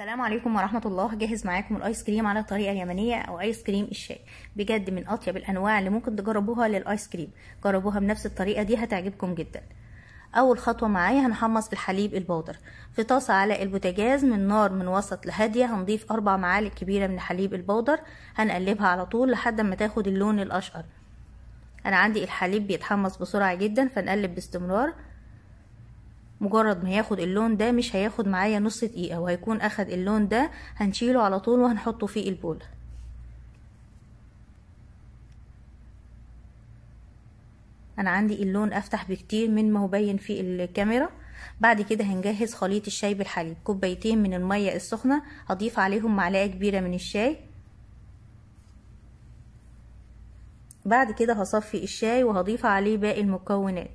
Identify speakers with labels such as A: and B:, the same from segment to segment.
A: السلام عليكم ورحمة الله جاهز معاكم الايس كريم على الطريقة اليمنية او ايس كريم الشاي بجد من اطيب الانواع اللي ممكن تجربوها للايس كريم جربوها بنفس الطريقة دي هتعجبكم جدا اول خطوة معايا هنحمص الحليب البودر في طاسة على البوتاجاز من نار من وسط لهادية هنضيف اربع معالق كبيرة من الحليب البودر هنقلبها على طول لحد ما تاخد اللون الاشقر انا عندي الحليب بيتحمص بسرعة جدا فنقلب باستمرار مجرد ما ياخد اللون ده مش هياخد معايا نص دقيقة وهيكون اخد اللون ده هنشيله على طول وهنحطه في البولة انا عندي اللون افتح بكتير من ما هو باين في الكاميرا بعد كده هنجهز خليط الشاي بالحليب كوبايتين من المية السخنة هضيف عليهم معلقة كبيرة من الشاي بعد كده هصفي الشاي وهضيف عليه باقي المكونات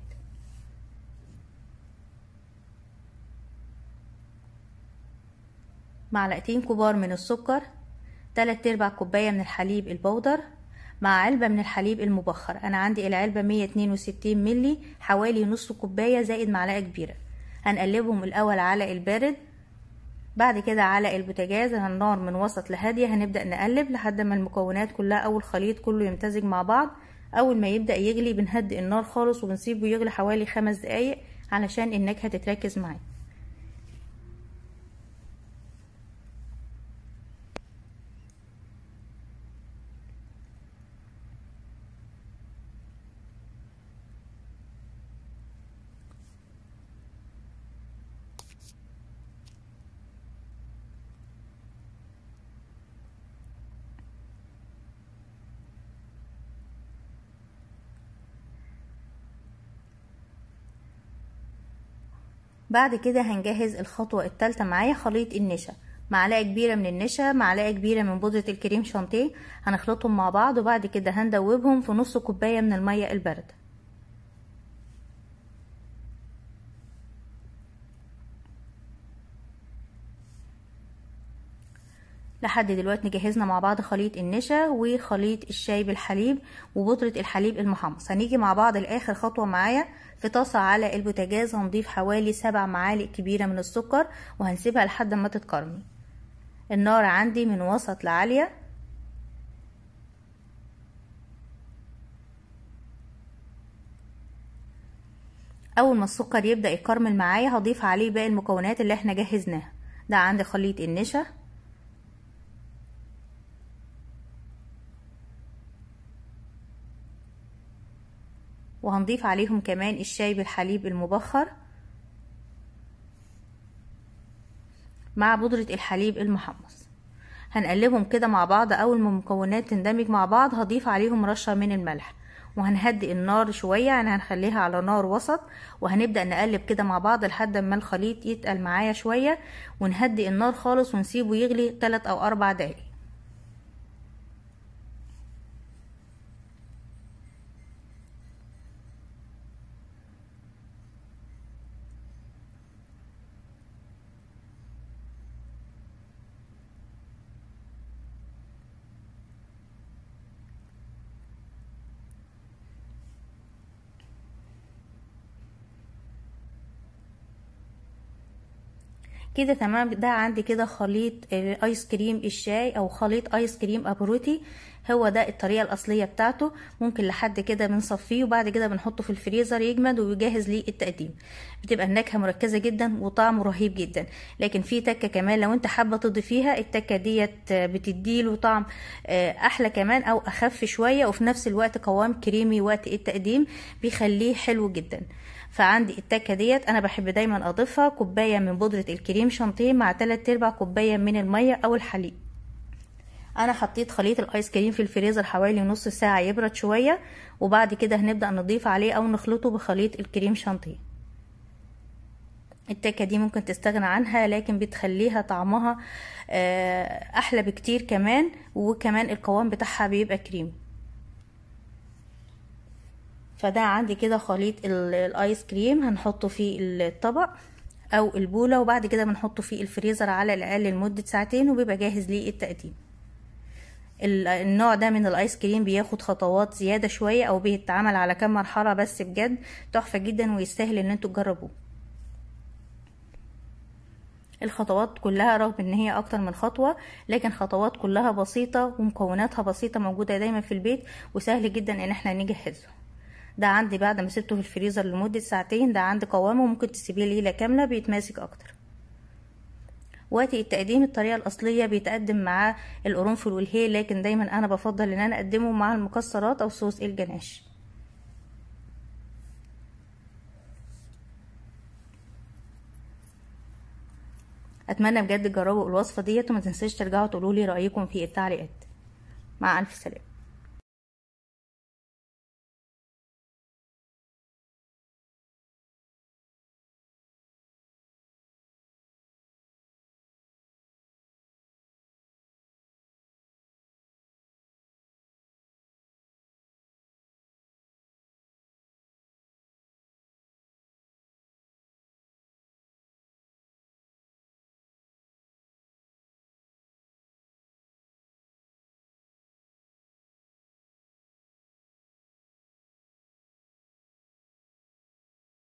A: معلقتين كبار من السكر تلات ارباع كوباية من الحليب البودر مع علبة من الحليب المبخر أنا عندي العلبة 162 ملي حوالي نص كوباية زائد معلقة كبيرة هنقلبهم الأول على البارد بعد كده على البوتاجاز النار من وسط لهادية هنبدأ نقلب لحد ما المكونات كلها أو الخليط كله يمتزج مع بعض أول ما يبدأ يغلي بنهدئ النار خالص وبنسيبه يغلي حوالي خمس دقايق علشان النكهة تتركز معاك بعد كده هنجهز الخطوة التالتة معايا خليط النشا معلقة كبيرة من النشا معلقة كبيرة من بودرة الكريم شانتيه هنخلطهم مع بعض وبعد كده هندوبهم في نص كوباية من المية الباردة لحد دلوقتي جهزنا مع بعض خليط النشا وخليط الشاي بالحليب وبطرة الحليب المحمص هنيجي مع بعض لآخر خطوة معايا في طاسة على البوتاجاز هنضيف حوالي سبع معالق كبيرة من السكر وهنسيبها لحد ما تتكرمل النار عندي من وسط لعالية اول ما السكر يبدأ يكرمل معايا هضيف عليه باقي المكونات اللي احنا جهزناها ده عندي خليط النشا وهنضيف عليهم كمان الشاي بالحليب المبخر مع بودرة الحليب المحمص هنقلبهم كده مع بعض اول ما المكونات تندمج مع بعض هضيف عليهم رشة من الملح وهنهدئ النار شوية يعني هنخليها على نار وسط وهنبدأ نقلب كده مع بعض لحد ما الخليط يتقل معايا شوية ونهدئ النار خالص ونسيبه يغلي 3 او 4 دقايق كده تمام ده عندي كده خليط ايس آه، كريم الشاي او خليط ايس كريم ابروتي هو ده الطريقه الاصليه بتاعته ممكن لحد كده بنصفيه وبعد كده بنحطه في الفريزر يجمد ويجهز للتقديم بتبقى النكهه مركزه جدا وطعمه رهيب جدا لكن في تكه كمان لو انت حابه تضيفيها التكه ديت آه، بتديله طعم آه، احلى كمان او اخف شويه وفي نفس الوقت قوام كريمي وقت التقديم بيخليه حلو جدا فعندي التكه ديت انا بحب دايما اضيفها كوبايه من بودره الكريم شانتيه مع 3 ارباع كوبايه من الميه او الحليب انا حطيت خليط الايس كريم في الفريزر حوالي نص ساعه يبرد شويه وبعد كده هنبدا نضيف عليه او نخلطه بخليط الكريم شانتيه التكه دي ممكن تستغنى عنها لكن بتخليها طعمها آه، احلى بكتير كمان وكمان القوام بتاعها بيبقى كريمي فده عندي كده خليط الايس كريم هنحطه في الطبق او البولة وبعد كده بنحطه في الفريزر على الاقل لمدة ساعتين وبيبقى جاهز للتقديم النوع ده من الايس كريم بياخد خطوات زيادة شوية او بيتعمل على كام مرحلة بس بجد تحفة جدا ويستاهل ان انتوا تجربوه الخطوات كلها رغم ان هي اكتر من خطوة لكن خطوات كلها بسيطة ومكوناتها بسيطة موجودة دايما في البيت وسهل جدا ان احنا نجهزه ده عندي بعد ما سبته في الفريزر لمدة ساعتين ده عندي قوامه وممكن تسيبيه ليلة كاملة بيتماسك اكتر وقت التقديم الطريقة الأصلية بيتقدم معاه القرنفل والهيل لكن دايما أنا بفضل إن أنا أقدمه مع المكسرات أو صوص الجناش أتمنى بجد تجربوا الوصفة ديت وما تنسوش ترجعوا تقولولي رأيكم في التعليقات مع ألف سلامة